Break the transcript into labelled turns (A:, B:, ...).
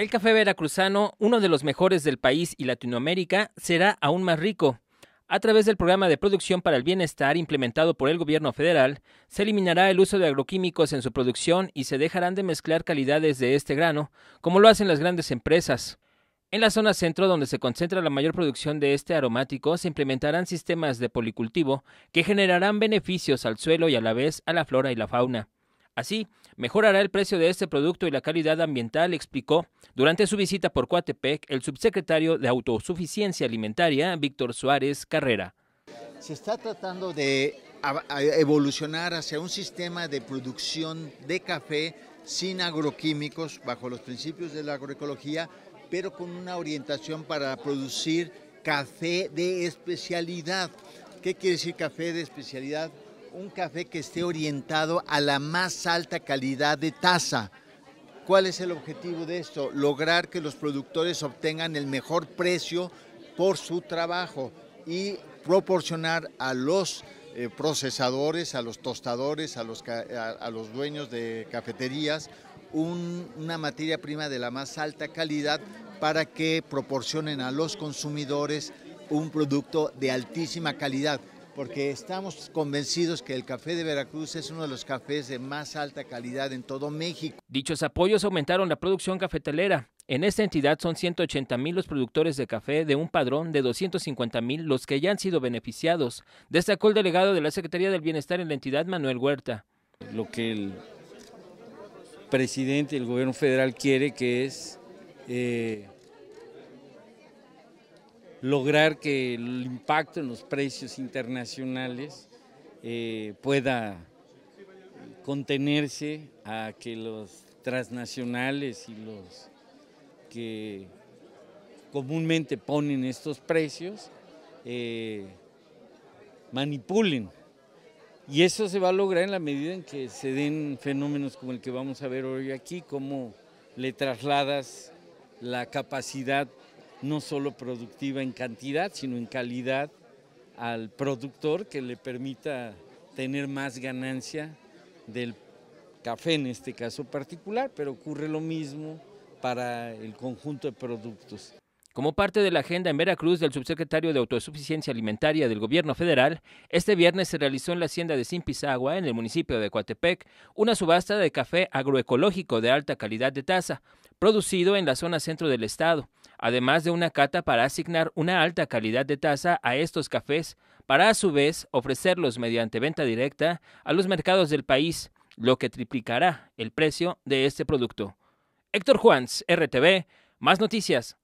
A: El café veracruzano, uno de los mejores del país y Latinoamérica, será aún más rico. A través del programa de producción para el bienestar implementado por el gobierno federal, se eliminará el uso de agroquímicos en su producción y se dejarán de mezclar calidades de este grano, como lo hacen las grandes empresas. En la zona centro, donde se concentra la mayor producción de este aromático, se implementarán sistemas de policultivo que generarán beneficios al suelo y a la vez a la flora y la fauna. Así, mejorará el precio de este producto y la calidad ambiental, explicó durante su visita por Coatepec el subsecretario de Autosuficiencia Alimentaria, Víctor Suárez Carrera.
B: Se está tratando de evolucionar hacia un sistema de producción de café sin agroquímicos, bajo los principios de la agroecología, pero con una orientación para producir café de especialidad. ¿Qué quiere decir café de especialidad? un café que esté orientado a la más alta calidad de taza. ¿Cuál es el objetivo de esto? Lograr que los productores obtengan el mejor precio por su trabajo y proporcionar a los eh, procesadores, a los tostadores, a los, dueños de cafeterías una materia prima de la más alta calidad para que proporcionen a los consumidores un producto de altísima calidad porque estamos convencidos que el café de Veracruz es uno de los cafés de más alta calidad en todo México.
A: Dichos apoyos aumentaron la producción cafetalera. En esta entidad son 180 mil los productores de café de un padrón de 250 mil los que ya han sido beneficiados, destacó el delegado de la Secretaría del Bienestar en la entidad, Manuel Huerta.
C: Lo que el presidente del gobierno federal quiere que es eh, lograr que el impacto en los precios internacionales eh, pueda contenerse a que los transnacionales y los que comúnmente ponen estos precios eh, manipulen. Y eso se va a lograr en la medida en que se den fenómenos como el que vamos a ver hoy aquí, como le trasladas la capacidad no solo productiva en cantidad, sino en calidad al productor que le permita tener más ganancia del café en este caso particular, pero ocurre lo mismo para el conjunto de productos.
A: Como parte de la agenda en Veracruz del subsecretario de Autosuficiencia Alimentaria del Gobierno Federal, este viernes se realizó en la hacienda de Simpizagua, en el municipio de Coatepec, una subasta de café agroecológico de alta calidad de taza, producido en la zona centro del estado, además de una cata para asignar una alta calidad de taza a estos cafés, para a su vez ofrecerlos mediante venta directa a los mercados del país, lo que triplicará el precio de este producto. Héctor Juans, RTV, más noticias.